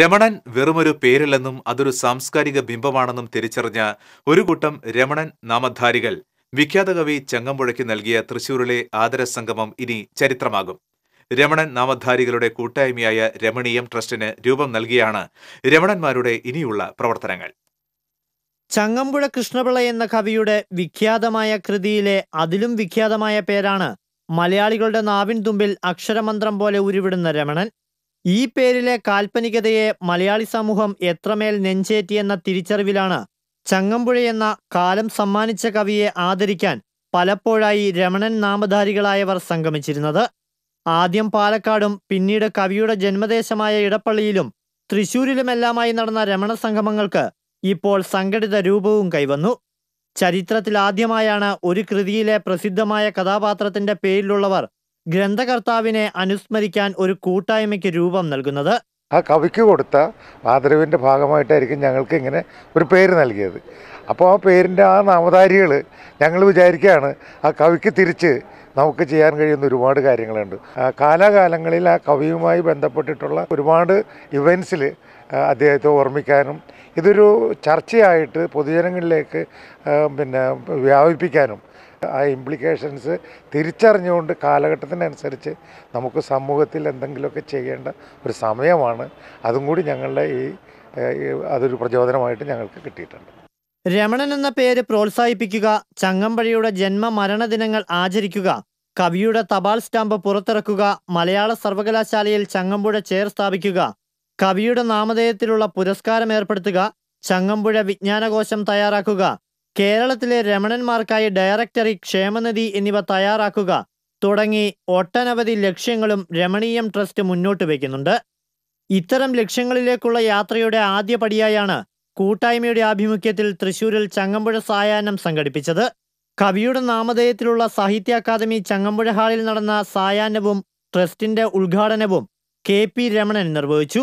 രമണൻ വെറുമൊരു പേരല്ലെന്നും അതൊരു സാംസ്കാരിക ബിംബമാണെന്നും തിരിച്ചറിഞ്ഞ ഒരു കൂട്ടം രമണൻ നാമധാരികൾ വിഖ്യാത കവി ചങ്ങമ്പുഴയ്ക്ക് നൽകിയ തൃശൂരിലെ ആദരസംഗമം ഇനി ചരിത്രമാകും രമണൻ നാമധാരികളുടെ കൂട്ടായ്മയായ രമണീയം ട്രസ്റ്റിന് രൂപം നൽകിയാണ് രമണന്മാരുടെ ഇനിയുള്ള പ്രവർത്തനങ്ങൾ ചങ്ങമ്പുഴ കൃഷ്ണപിള്ള എന്ന കവിയുടെ വിഖ്യാതമായ കൃതിയിലെ അതിലും വിഖ്യാതമായ പേരാണ് മലയാളികളുടെ നാവിൻ തുമ്പിൽ അക്ഷരമന്ത്രം പോലെ ഉരുവിടുന്ന രമണൻ ഈ പേരിലെ കാൽപ്പനികതയെ മലയാളി സമൂഹം എത്രമേൽ നെഞ്ചേറ്റിയെന്ന തിരിച്ചറിവിലാണ് ചങ്ങമ്പുഴ എന്ന കാലം സമ്മാനിച്ച കവിയെ ആദരിക്കാൻ പലപ്പോഴായി രമണൻ നാമധാരികളായവർ സംഗമിച്ചിരുന്നത് ആദ്യം പാലക്കാടും പിന്നീട് കവിയുടെ ജന്മദേശമായ ഇടപ്പള്ളിയിലും തൃശൂരിലുമെല്ലാമായി നടന്ന രമണ സംഗമങ്ങൾക്ക് ഇപ്പോൾ സംഘടിത രൂപവും കൈവന്നു ചരിത്രത്തിൽ ആദ്യമായാണ് ഒരു കൃതിയിലെ പ്രസിദ്ധമായ കഥാപാത്രത്തിന്റെ പേരിലുള്ളവർ ഗ്രന്ഥകർത്താവിനെ അനുസ്മരിക്കാൻ ഒരു കൂട്ടായ്മയ്ക്ക് രൂപം നൽകുന്നത് ആ കവിക്ക് കൊടുത്ത ആദരവിൻ്റെ ഭാഗമായിട്ടായിരിക്കും ഞങ്ങൾക്ക് ഇങ്ങനെ ഒരു പേര് നൽകിയത് അപ്പോൾ ആ പേരിൻ്റെ ആ നാമധാരികൾ ഞങ്ങൾ വിചാരിക്കുകയാണ് ആ കവിക്ക് തിരിച്ച് നമുക്ക് ചെയ്യാൻ കഴിയുന്ന ഒരുപാട് കാര്യങ്ങളുണ്ട് കാലാകാലങ്ങളിൽ ആ കവിയുമായി ബന്ധപ്പെട്ടിട്ടുള്ള ഒരുപാട് ഇവൻസിൽ അദ്ദേഹത്തെ ഓർമ്മിക്കാനും ഇതൊരു ചർച്ചയായിട്ട് പൊതുജനങ്ങളിലേക്ക് പിന്നെ വ്യാപിപ്പിക്കാനും ആ ഇംപ്ലിക്കേഷൻസ് തിരിച്ചറിഞ്ഞുകൊണ്ട് കാലഘട്ടത്തിനനുസരിച്ച് നമുക്ക് സമൂഹത്തിൽ എന്തെങ്കിലുമൊക്കെ ചെയ്യേണ്ട ഒരു സമയമാണ് അതും കൂടി ഞങ്ങളുടെ ഈ അതൊരു പ്രചോദനമായിട്ട് ഞങ്ങൾക്ക് കിട്ടിയിട്ടുണ്ട് രമണൻ എന്ന പേര് പ്രോത്സാഹിപ്പിക്കുക ചങ്ങമ്പഴിയുടെ ജന്മ മരണ ദിനങ്ങൾ ആചരിക്കുക കവിയുടെ തപാൽ സ്റ്റാമ്പ് പുറത്തിറക്കുക മലയാള സർവകലാശാലയിൽ ചങ്ങമ്പുഴ ചെയർ സ്ഥാപിക്കുക കവിയുടെ നാമധേയത്തിലുള്ള പുരസ്കാരം ഏർപ്പെടുത്തുക ചങ്ങമ്പുഴ വിജ്ഞാനകോശം തയ്യാറാക്കുക കേരളത്തിലെ രമണന്മാർക്കായി ഡയറക്ടറി ക്ഷേമനിധി എന്നിവ തയ്യാറാക്കുക തുടങ്ങി ഒട്ടനവധി ലക്ഷ്യങ്ങളും രമണീയം ട്രസ്റ്റ് മുന്നോട്ട് വയ്ക്കുന്നുണ്ട് ഇത്തരം ലക്ഷ്യങ്ങളിലേക്കുള്ള യാത്രയുടെ ആദ്യ പടിയായാണ് കൂട്ടായ്മയുടെ ആഭിമുഖ്യത്തിൽ തൃശൂരിൽ ചങ്ങമ്പുഴ സായാഹ്നം സംഘടിപ്പിച്ചത് കവിയുടെ നാമധേയത്തിലുള്ള സാഹിത്യ അക്കാദമി ചങ്ങമ്പുഴ ഹാളിൽ നടന്ന സായാഹ്നവും ട്രസ്റ്റിന്റെ ഉദ്ഘാടനവും കെ പി രമണൻ നിർവഹിച്ചു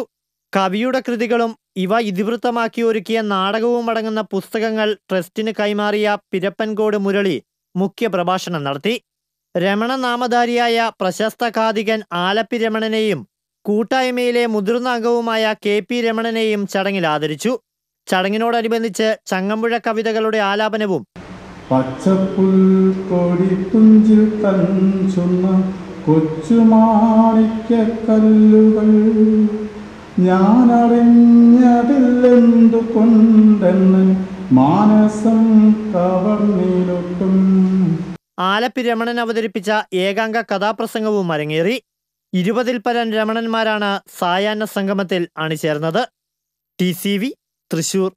കവിയുടെ കൃതികളും ഇവ ഇതിവൃത്തമാക്കി ഒരുക്കിയ നാടകവും അടങ്ങുന്ന പുസ്തകങ്ങൾ ട്രസ്റ്റിന് കൈമാറിയ പിരപ്പൻകോട് മുരളി മുഖ്യ പ്രഭാഷണം നടത്തി രമണ നാമധാരിയായ പ്രശസ്ത കാതികൻ ആലപ്പി രമണനെയും കൂട്ടായ്മയിലെ മുതിർന്ന അംഗവുമായ കെ പി രമണനെയും ചടങ്ങിൽ ആദരിച്ചു ചടങ്ങിനോടനുബന്ധിച്ച് ചങ്ങമ്പുഴ കവിതകളുടെ ആലാപനവും പച്ചപ്പുൽക്കൊടിപ്പുഞ്ചിൽ കൊച്ചുമാണിക്കല്ലുകൾ ഞാനറിഞ്ഞതില്ലെന്തു കൊണ്ടെന്ന് മാനസം കവർന്നിലൊട്ടും ആലപ്പി രമണൻ അവതരിപ്പിച്ച ഏകാംഗ കഥാപ്രസംഗവും അരങ്ങേറി ഇരുപതിൽ പരം രമണന്മാരാണ് സായാഹ്ന സംഗമത്തിൽ അണിചേർന്നത് ടി സി വി തൃശൂർ